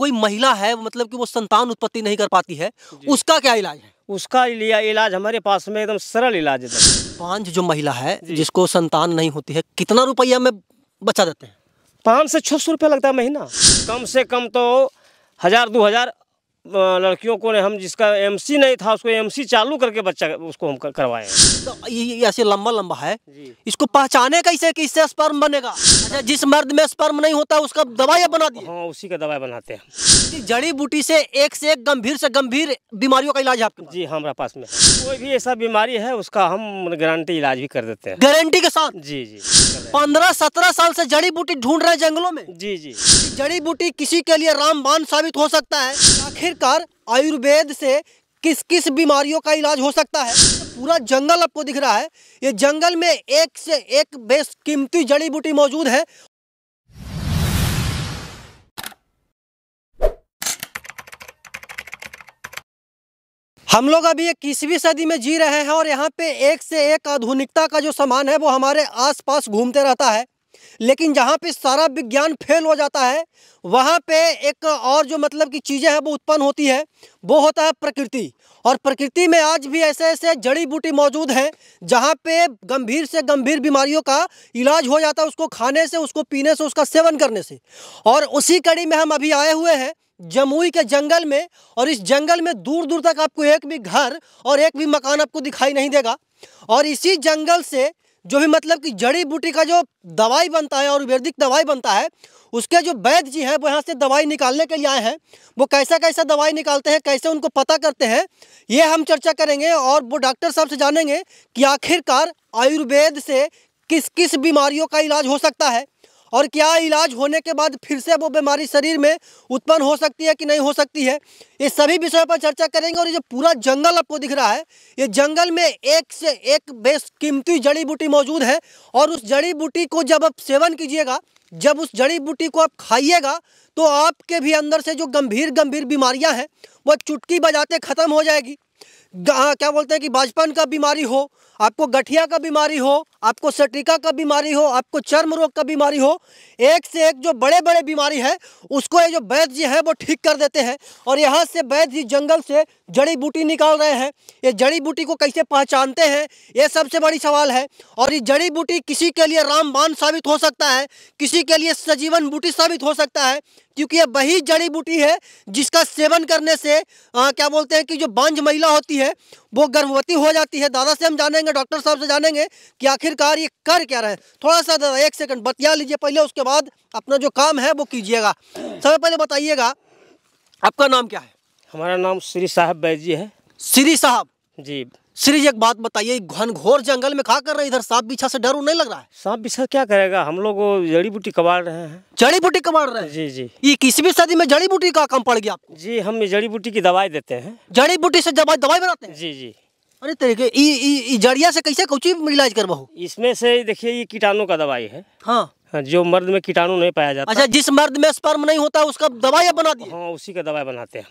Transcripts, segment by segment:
कोई महिला है मतलब कि वो संतान उत्पत्ति नहीं कर पाती है उसका क्या इलाज है उसका लिया इलाज हमारे पास में एकदम सरल इलाज है पांच जो महिला है जिसको संतान नहीं होती है कितना रुपया में बचा देते हैं पाँच से छः सौ रुपया लगता है महीना कम से कम तो हज़ार दो हज़ार लड़कियों को ने हम जिसका एमसी नहीं था उसको एमसी चालू करके बच्चा उसको हम करवाए तो ये ऐसे लंबा लंबा है इसको पहचाने कैसे कि इससे स्पर्म बनेगा अच्छा जिस मर्द में स्पर्म नहीं होता उसका दवाई बना दी हाँ उसी का दवाई बनाते हैं जड़ी बूटी से एक से एक गंभीर से गंभीर बीमारियों का इलाज आपके जी हमारे पास में कोई भी ऐसा बीमारी है उसका हम गारंटी इलाज भी कर देते हैं गारंटी के साथ जी जी पंद्रह सत्रह साल से जड़ी बूटी ढूंढ रहे जंगलों में जी जी जड़ी बूटी किसी के लिए रामबान साबित हो सकता है तो आखिरकार आयुर्वेद से किस किस बीमारियों का इलाज हो सकता है तो पूरा जंगल आपको दिख रहा है ये जंगल में एक से एक बेस कीमती जड़ी बूटी मौजूद है हम लोग अभी इक्कीसवीं सदी में जी रहे हैं और यहाँ पे एक से एक आधुनिकता का जो सामान है वो हमारे आसपास घूमते रहता है लेकिन जहाँ पे सारा विज्ञान फेल हो जाता है वहाँ पे एक और जो मतलब की चीज़ें हैं वो उत्पन्न होती है वो होता है प्रकृति और प्रकृति में आज भी ऐसे ऐसे जड़ी बूटी मौजूद हैं जहाँ पे गंभीर से गंभीर बीमारियों का इलाज हो जाता है उसको खाने से उसको पीने से उसका सेवन करने से और उसी कड़ी में हम अभी आए हुए हैं जमुई के जंगल में और इस जंगल में दूर दूर तक आपको एक भी घर और एक भी मकान आपको दिखाई नहीं देगा और इसी जंगल से जो भी मतलब कि जड़ी बूटी का जो दवाई बनता है और वैदिक दवाई बनता है उसके जो वैद्य जी हैं वो यहाँ से दवाई निकालने के लिए आए हैं वो कैसा कैसा दवाई निकालते हैं कैसे उनको पता करते हैं ये हम चर्चा करेंगे और वो डॉक्टर साहब से जानेंगे कि आखिरकार आयुर्वेद से किस किस बीमारियों का इलाज हो सकता है और क्या इलाज होने के बाद फिर से वो बीमारी शरीर में उत्पन्न हो सकती है कि नहीं हो सकती है ये सभी विषयों पर चर्चा करेंगे और ये जो पूरा जंगल आपको दिख रहा है ये जंगल में एक से एक बेशकीमती जड़ी बूटी मौजूद है और उस जड़ी बूटी को जब आप सेवन कीजिएगा जब उस जड़ी बूटी को आप खाइएगा तो आपके भी अंदर से जो गंभीर गंभीर बीमारियाँ हैं वो चुटकी बजाते ख़त्म हो जाएगी हाँ, क्या बोलते हैं कि बाजपन का बीमारी हो आपको गठिया का बीमारी हो आपको सटिका का बीमारी हो आपको चर्म रोग का बीमारी हो एक से एक जो बड़े बड़े बीमारी है उसको ये जो वैद्य जी है वो ठीक कर देते हैं और यहाँ से वैद्य जी जंगल से जड़ी बूटी निकाल रहे हैं ये जड़ी बूटी को कैसे पहचानते हैं ये सबसे बड़ी सवाल है और ये जड़ी बूटी किसी के लिए रामबान साबित हो सकता है किसी के लिए सजीवन बूटी साबित हो सकता है क्योंकि ये वही जड़ी बूटी है जिसका सेवन करने से आ, क्या बोलते हैं कि जो बांझ महिला होती है वो गर्भवती हो जाती है दादा से हम जानेंगे डॉक्टर साहब से जानेंगे कि आखिरकार ये कर क्या रहे थोड़ा सा दादा एक सेकंड बतिया लीजिए पहले उसके बाद अपना जो काम है वो कीजिएगा सबसे पहले बताइएगा आपका नाम क्या है हमारा नाम श्री साहब बैजी है श्री साहब जी श्री जी एक बात बताइए घनघोर जंगल में खा कर रहे इधर सांप बिछा से डर नहीं लग रहा है सांप बिछा क्या करेगा हम लोग जड़ी बूटी कबाड़ रहे हैं जड़ी बूटी कबाड़ रहे हैं जी जी ये भी सदी में जड़ी बूटी का काम पड़ गया आपको जी हम जड़ी बूटी की दवाई देते हैं जड़ी बूटी से दवाई दवाई बनाते हैं जी जी अरे तरीके जड़िया से कैसे कौची इलाज बहु इसमें से देखिये ये कीटाणु का दवाई है हाँ।, हाँ जो मर्द में कीटाणु नहीं पाया जाता अच्छा जिस मर्द में स्पर्म नहीं होता उसका दवाई बना दी हाँ उसी का दवाई बनाते हैं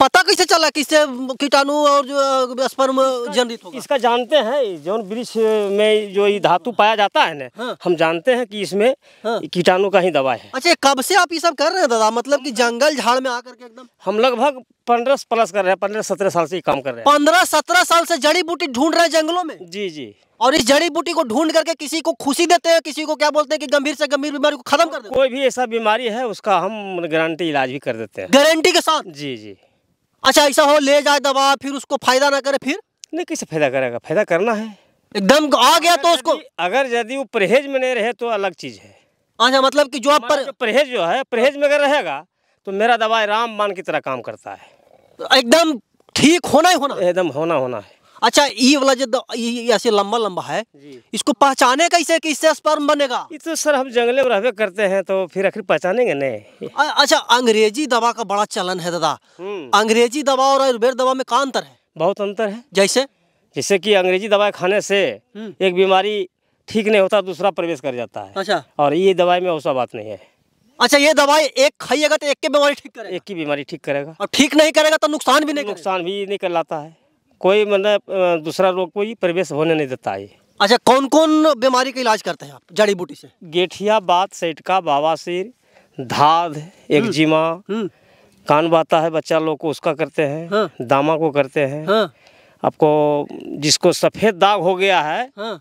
पता कैसे चला किससे कीटाणु और जो स्पर्म जनरित होगा इसका जानते हैं जो वृक्ष में जो ये धातु पाया जाता है ना हाँ। हम जानते हैं कि इसमें हाँ। कीटाणु का ही दवा है अच्छा कब से आप ये सब कर रहे हैं दादा मतलब कि जंगल झाड़ में आकर के एकदम हम लगभग पंद्रह प्लस कर रहे हैं पंद्रह सत्रह साल से ही काम कर रहे हैं पंद्रह सत्रह साल से जड़ी बूटी ढूंढ रहे हैं जंगलों में जी जी और इस जड़ी बूटी को ढूंढ करके किसी को खुशी देते हैं किसी को क्या बोलते हैं कि गंभीर से गंभीर बीमारी को खत्म कर देते कोई भी ऐसा बीमारी है उसका हम गारंटी इलाज भी कर देते हैं गारंटी के साथ जी जी अच्छा ऐसा हो ले जाए दवा फिर उसको फायदा ना करे फिर नहीं कैसे फायदा करेगा फायदा करना है एकदम आ गया तो उसको अगर यदि वो परहेज में नहीं रहे तो अलग चीज है अच्छा मतलब कि जो आप पर... परहेज जो है परहेज में अगर रहेगा तो मेरा दवाई रामबान की तरह काम करता है एकदम ठीक होना ही होना एकदम होना होना है अच्छा ये वाला जो ऐसे लंबा लंबा है इसको पहचाने कैसे कि इससे स्पर्म बनेगा ये तो सर हम जंगले में रहते करते हैं तो फिर आखिर पहचानेंगे नहीं अच्छा अंग्रेजी दवा का बड़ा चलन है दादा हम्म। अंग्रेजी दवा और आयुर्वेद दवा में का अंतर है बहुत अंतर है जैसे जैसे कि अंग्रेजी दवाई खाने से हम्म। एक बीमारी ठीक नहीं होता दूसरा प्रवेश कर जाता है अच्छा और ये दवाई में वैसा बात नहीं है अच्छा ये दवाई एक खाइएगा तो एक की बीमारी ठीक करेगा एक की बीमारी ठीक करेगा और ठीक नहीं करेगा तो नुकसान भी नहीं नुकसान भी नहीं कर लाता है कोई मतलब दूसरा रोग कोई प्रवेश होने नहीं देता है अच्छा कौन कौन बीमारी का इलाज करते हैं आप जड़ी बूटी से गेठिया बात सेटका धाध एक एक्जिमा हम्म, हम्म। कान बाता है बच्चा लोग को उसका करते हैं हाँ। दामा को करते हैं हाँ। आपको जिसको सफ़ेद दाग हो गया है हाँ।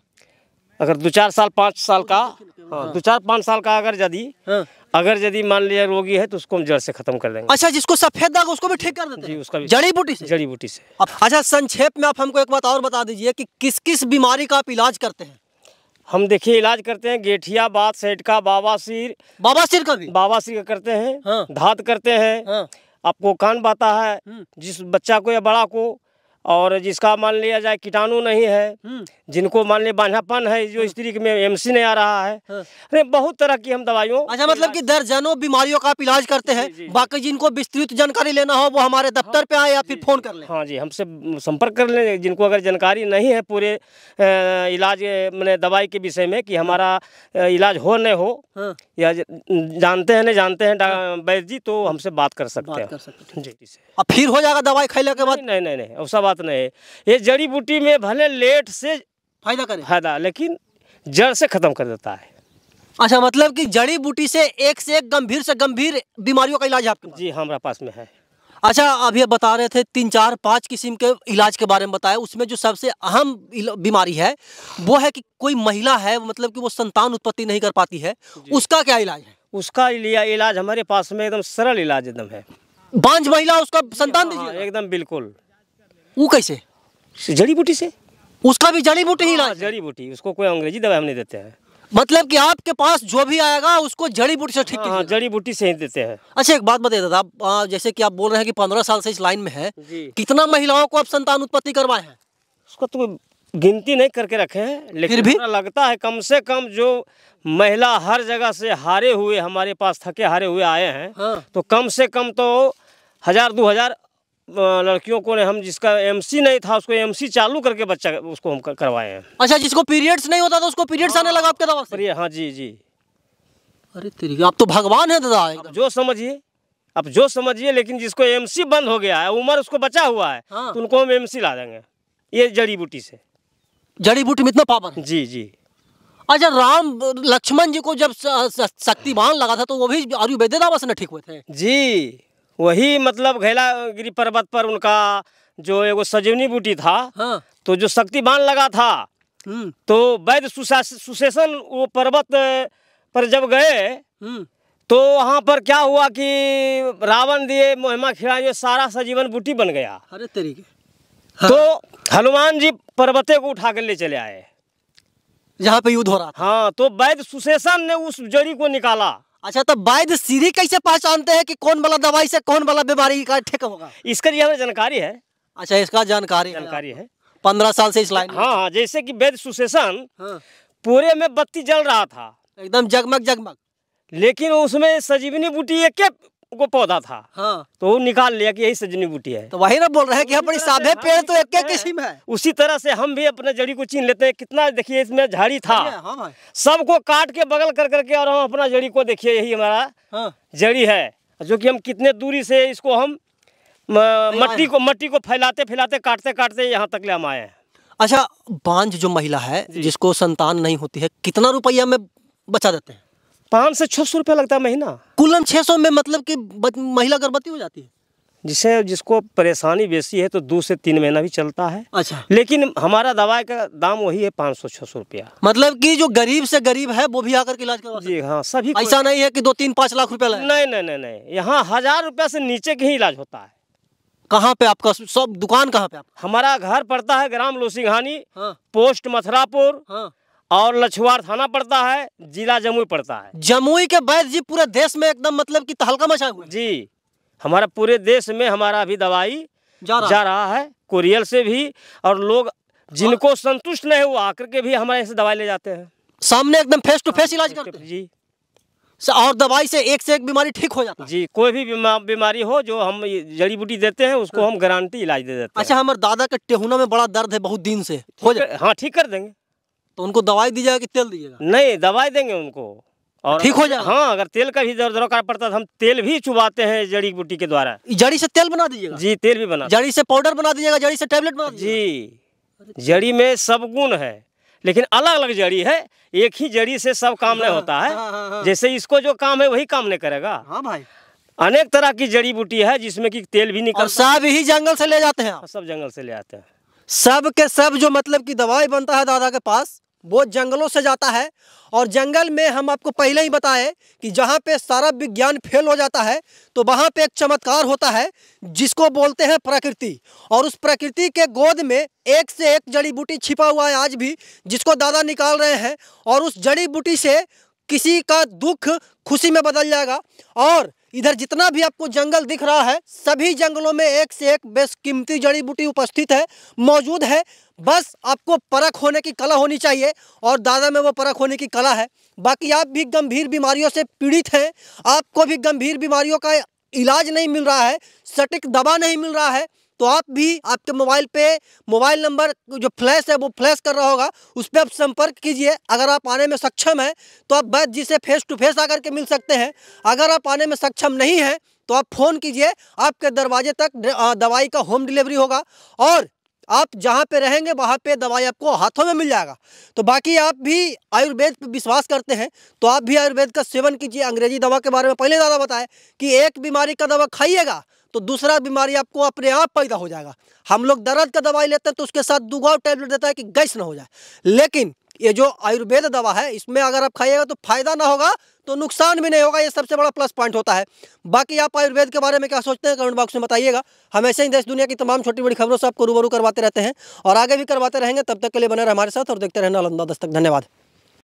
अगर दो चार साल पाँच साल का हाँ, दो तो चार पाँच साल का अगर यदि हाँ। अगर यदि मान लिया रोगी है तो उसको हम जड़ से खत्म कर देंगे अच्छा जिसको सफेद दाग उसको भी ठीक कर देते जी उसका भी जड़ी बूटी से जड़ी बूटी से अच्छा संक्षेप में आप हमको एक बात और बता दीजिए कि किस किस बीमारी का आप इलाज करते हैं हम देखिए इलाज करते हैं गेठिया बात सेठका बाबा सिर बाबा सिर का भी बाबा सिर का करते हैं हाँ। धात करते हैं हाँ। आपको कान बाता है हम्म। जिस बच्चा को या बड़ा को और जिसका मान लिया जाए कीटाणु नहीं है हम्म। जिनको मान लिया बांझापन है जो हम्म। स्त्री में एमसी नहीं आ रहा है हाँ। अरे बहुत तरह की हम दवाइयों अच्छा मतलब कि दर्जनों बीमारियों का आप इलाज करते हैं बाकी जिनको विस्तृत जानकारी लेना हो वो हमारे दफ्तर पे आए या फिर फोन कर लें हाँ जी हमसे संपर्क कर लें जिनको अगर जानकारी नहीं है पूरे इलाज मैंने दवाई के विषय में कि हमारा इलाज हो न हो हाँ। या जानते हैं न जानते हैं हाँ। वैद्य जी तो हमसे बात कर सकते हैं जी फिर हो जाएगा दवाई खेले के बाद नहीं नहीं नहीं सब बात बात नहीं है ये जड़ी बूटी में भले लेट से फायदा करे फायदा लेकिन जड़ से ख़त्म कर देता है अच्छा मतलब कि जड़ी बूटी से एक से एक गंभीर से गंभीर बीमारियों का इलाज आपके जी हमारा पास में है अच्छा अभी बता रहे थे तीन चार पांच किस्म के इलाज के बारे में बताया उसमें जो सबसे अहम बीमारी है वो है कि कोई महिला है मतलब कि वो संतान उत्पत्ति नहीं कर पाती है उसका क्या इलाज है उसका लिया इलाज हमारे पास में एकदम सरल इलाज एकदम है पांच महिला उसका संतान हाँ, दीजिए एकदम बिल्कुल वो कैसे जड़ी बूटी से उसका भी जड़ी बूटी ही हाँ, इलाज जड़ी बूटी उसको कोई अंग्रेजी दवाई हम नहीं देते हैं मतलब कि आपके पास जो भी आएगा उसको जड़ी बूटी से ठीक हाँ, हाँ जड़ी बूटी से ही देते हैं अच्छा एक बात बताइए दादा आप जैसे कि आप बोल रहे हैं कि पंद्रह साल से इस लाइन में है कितना महिलाओं को आप संतान उत्पत्ति करवाए हैं उसको तो गिनती नहीं करके रखे हैं लेकिन भी लगता है कम से कम जो महिला हर जगह से हारे हुए हमारे पास थके हारे हुए आए हैं हाँ। तो कम से कम तो हजार दो हजार लड़कियों को हम जिसका एमसी नहीं था उसको एमसी चालू करके बच्चा उसको हम करवाए हैं अच्छा जिसको पीरियड्स नहीं होता था उसको पीरियड्स आने लगा आपके दवा हाँ जी जी अरे तेरी आप तो भगवान है दादा जो समझिए आप जो समझिए लेकिन जिसको एमसी बंद हो गया है उम्र उसको बचा हुआ है हाँ। तो उनको हम एम ला देंगे ये जड़ी बूटी से जड़ी बूटी में इतना पावर जी जी अच्छा राम लक्ष्मण जी को जब शक्तिमान लगा था तो वो भी आयुर्वेद दवा से न ठीक हुए थे जी वही मतलब घैलागिरी पर्वत पर उनका जो एगो सजीवनी बूटी था हाँ। तो जो शक्तिबान लगा था हम्म। तो वैद्य सुशेषन वो पर्वत पर जब गए हम्म। तो वहाँ पर क्या हुआ कि रावण दिए मोहिमा खिला सारा सजीवन बूटी बन गया अरे तरीके हाँ। तो हनुमान जी पर्वते को उठा कर ले चले आए जहाँ पे युद्ध हो रहा हाँ तो वैद्य सुशेषन ने उस जड़ी को निकाला अच्छा तो वैद्य सीढ़ी कैसे पहचानते हैं कि कौन वाला दवाई से कौन वाला बीमारी का ठीक होगा इसके लिए हमें जानकारी है अच्छा इसका जानकारी जानकारी है पंद्रह साल से इस लाइन हाँ जैसे कि वैद्य सुशेषण हाँ। पूरे में बत्ती जल रहा था एकदम जगमग जगमग लेकिन उसमें सजीवनी बूटी एक वो पौधा था हाँ। तो वो निकाल लिया कि यही सजनी बूटी है तो वही ना बोल रहे हैं कि अपनी तो साधे पेड़ तो, तो एक किस्म है उसी तरह से हम भी अपने जड़ी को चीन लेते हैं कितना देखिए इसमें झाड़ी था हाँ, हाँ। सबको काट के बगल कर करके और हम अपना जड़ी को देखिए यही हमारा हाँ। जड़ी है जो कि हम कितने दूरी से इसको हम मट्टी को मट्टी को फैलाते फैलाते काटते काटते यहाँ तक ले हम आए हैं अच्छा बांझ जो महिला है जिसको संतान नहीं होती है कितना रुपया में बचा देते हैं पाँच से छः सौ रुपया लगता है महीना कुलम छः सौ में मतलब कि महिला गर्भवती हो जाती है जिसे जिसको परेशानी बेसी है तो दो से तीन महीना भी चलता है अच्छा लेकिन हमारा दवाई का दाम वही है पाँच सौ छः सौ रुपया मतलब कि जो गरीब से गरीब है वो भी आकर के इलाज करवा जी हाँ सभी ऐसा नहीं है कि दो तीन पाँच लाख रुपया नहीं नहीं नहीं नहीं यहाँ हजार रुपया से नीचे के ही इलाज होता है कहाँ पे आपका सब दुकान कहाँ पे आप हमारा घर पड़ता है ग्राम लोसिंघानी हाँ। पोस्ट मथुरापुर हाँ। और लछुआर थाना पड़ता है जिला जमुई पड़ता है जमुई के बैद जी पूरे देश में एकदम मतलब की तहलका मचा हुआ जी हमारा पूरे देश में हमारा अभी दवाई जा रहा, जा रहा है कोरियल से भी और लोग जिनको संतुष्ट नहीं हुआ आकर के भी हमारे से दवाई ले जाते हैं सामने एकदम फेस टू फेस इलाज करते जी और दवाई से एक से एक बीमारी ठीक हो जाता है जी कोई भी बीमारी हो जो हम जड़ी बूटी देते हैं उसको हम गारंटी इलाज दे देते अच्छा, हैं अच्छा हमारे दादा के टेहुना में बड़ा दर्द है बहुत दिन से हो जाए हाँ ठीक कर देंगे तो उनको दवाई दी कि तेल दीजिएगा नहीं दवाई देंगे उनको और ठीक हो जाए हाँ अगर तेल का भी दरकार पड़ता है तो हम तेल भी चुबाते हैं जड़ी बूटी के द्वारा जड़ी से तेल बना दीजिएगा जी तेल भी बना जड़ी से पाउडर बना दीजिएगा जड़ी से टेबलेट बना जी जड़ी में सब गुण है लेकिन अलग अलग जड़ी है एक ही जड़ी से सब काम नहीं हाँ, होता है हाँ, हाँ, हाँ। जैसे इसको जो काम है वही काम नहीं करेगा हाँ भाई अनेक तरह की जड़ी बूटी है जिसमें कि तेल भी निकल सब ही जंगल से ले जाते हैं सब जंगल से ले आते हैं सब के सब जो मतलब की दवाई बनता है दादा के पास वो जंगलों से जाता है और जंगल में हम आपको पहले ही बताएं कि जहाँ पे सारा विज्ञान फेल हो जाता है तो वहाँ पे एक चमत्कार होता है जिसको बोलते हैं प्रकृति और उस प्रकृति के गोद में एक से एक जड़ी बूटी छिपा हुआ है आज भी जिसको दादा निकाल रहे हैं और उस जड़ी बूटी से किसी का दुख खुशी में बदल जाएगा और इधर जितना भी आपको जंगल दिख रहा है सभी जंगलों में एक से एक बेशकीमती जड़ी बूटी उपस्थित है मौजूद है बस आपको परख होने की कला होनी चाहिए और दादा में वो परख होने की कला है बाकी आप भी गंभीर बीमारियों से पीड़ित हैं आपको भी गंभीर बीमारियों का इलाज नहीं मिल रहा है सटीक दवा नहीं मिल रहा है तो आप भी आपके मोबाइल पे मोबाइल नंबर जो फ्लैश है वो फ्लैश कर रहा होगा उस पर आप संपर्क कीजिए अगर आप आने में सक्षम हैं तो आप वैद्य जी से फेस टू फेस आकर के मिल सकते हैं अगर आप आने में सक्षम नहीं हैं तो आप फ़ोन कीजिए आपके दरवाजे तक दवाई का होम डिलीवरी होगा और आप जहाँ पे रहेंगे वहाँ पे दवाई आपको हाथों में मिल जाएगा तो बाकी आप भी आयुर्वेद पर विश्वास करते हैं तो आप भी आयुर्वेद का सेवन कीजिए अंग्रेजी दवा के बारे में पहले ज़्यादा बताएं कि एक बीमारी का दवा खाइएगा तो दूसरा बीमारी आपको अपने आप पैदा हो जाएगा हम लोग दर्द का दवाई लेते हैं तो उसके साथ दुगाव टैबलेट देता है कि गैस ना हो जाए लेकिन ये जो आयुर्वेद दवा है इसमें अगर आप खाइएगा तो फायदा ना होगा तो नुकसान भी नहीं होगा ये सबसे बड़ा प्लस पॉइंट होता है बाकी आप आयुर्वेद के बारे में क्या सोचते हैं कमेंट बॉक्स में बताइएगा हमेशा ही देश दुनिया की तमाम छोटी बड़ी खबरों से आपको रूबरू करवाते रहते हैं और आगे भी करवाते रहेंगे तब तक के लिए बने रहे हमारे साथ और देखते रहना अलमदा दस्तक धन्यवाद